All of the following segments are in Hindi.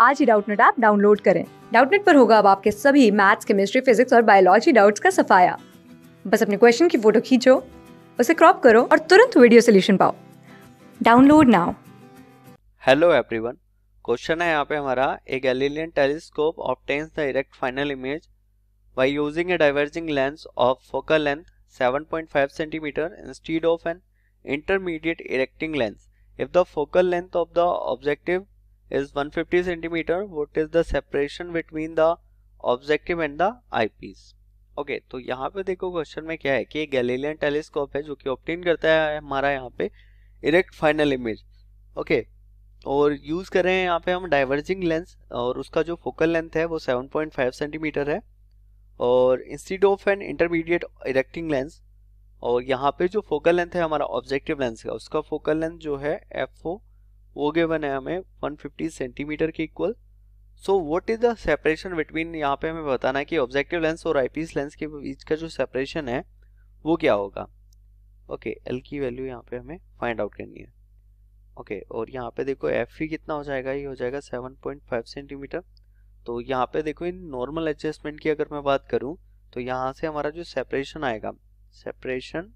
आज ही डाउटनेट ऐप डाउनलोड करें डाउटनेट पर होगा अब आपके सभी मैथ्स केमिस्ट्री फिजिक्स और बायोलॉजी डाउट्स का सफाया बस अपने क्वेश्चन की फोटो खींचो उसे क्रॉप करो और तुरंत वीडियो सोल्यूशन पाओ download now hello everyone question है यहाँ पे हमारा a Galilean telescope obtains the erect final image by using a diverging lens of focal length 7.5 centimeter instead of an intermediate erecting lens if the focal length of the objective is 150 centimeter. What is the separation between the objective and the eyepiece okay तो यहाँ पे देखो क्वेश्चन में क्या है कि गैलेलियन टेलीस्कोप है जो कि ऑप्टेन करता है हमारा यहाँ पे इरेक्ट फाइनल इमेज ओके और यूज कर रहे हैं यहाँ पे हम डाइवर्जिंग लेंस और उसका जो फोकल लेंथ है वो 7.5 सेंटीमीटर है और instead of an intermediate erecting lens और यहाँ पे जो फोकल लेंथ है हमारा ऑब्जेक्टिव लेंस का उसका फोकल लेंथ जो है एफ ओ वो गिवन है हमें 150 सेंटीमीटर के equal so what is the separation between यहाँ पे हमें बताना है कि ऑब्जेक्टिव लेंस और आईपीस लेंस के बीच का जो सेपरेशन है वो क्या होगा ओके okay, एल की वैल्यू यहाँ पे हमें फाइंड आउट करनी है ओके okay, और यहाँ पे देखो एफ कितना हो जाएगा ये हो जाएगा 7.5 सेंटीमीटर तो यहाँ पे देखो इन नॉर्मल एडजस्टमेंट की अगर मैं बात करूँ तो यहाँ से हमारा जो सेपरेशन आएगा separation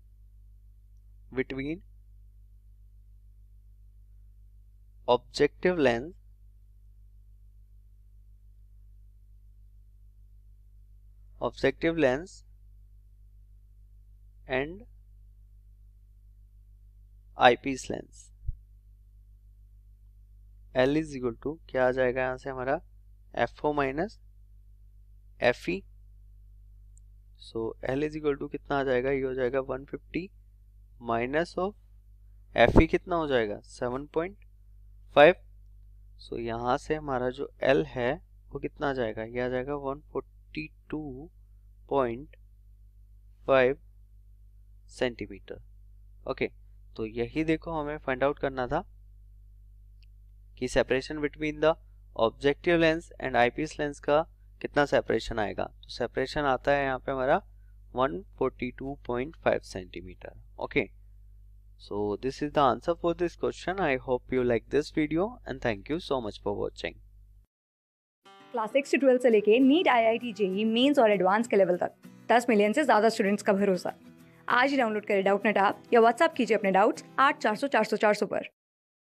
between objective lens objective lens and eyepiece lens L is equal to क्या आ जाएगा यहां से हमारा F O minus F E so L is equal to कितना आ जाएगा ये हो जाएगा 150 माइनस ऑफ एफ ई कितना हो जाएगा 7.5 फाइव सो यहाँ से हमारा जो एल है वो कितना आ जाएगा यह आ जाएगा one forty two point five centimetre okay तो यही देखो हमें फाइंड आउट करना था कि separation between the objective lens and eyepiece lens का कितना सेपरेशन आएगा तो सेपरेशन आता है यहाँ पे हमारा 142.5 centimetre okay okay. So this is the answer for this question. I hope you like this video and thank you so much for watching. Class six से ट्वेल्थ से लेके NEET I I T JEE mains और एडवांस के लेवल तक 10 मिलियन से ज़्यादा स्टूडेंट्स का भरोसा आज ही डाउनलोड करें डाउट नेट आप या व्हाट्सअप कीजिए अपने डाउट्स आठ चार सौ चार सौ चार सौ पर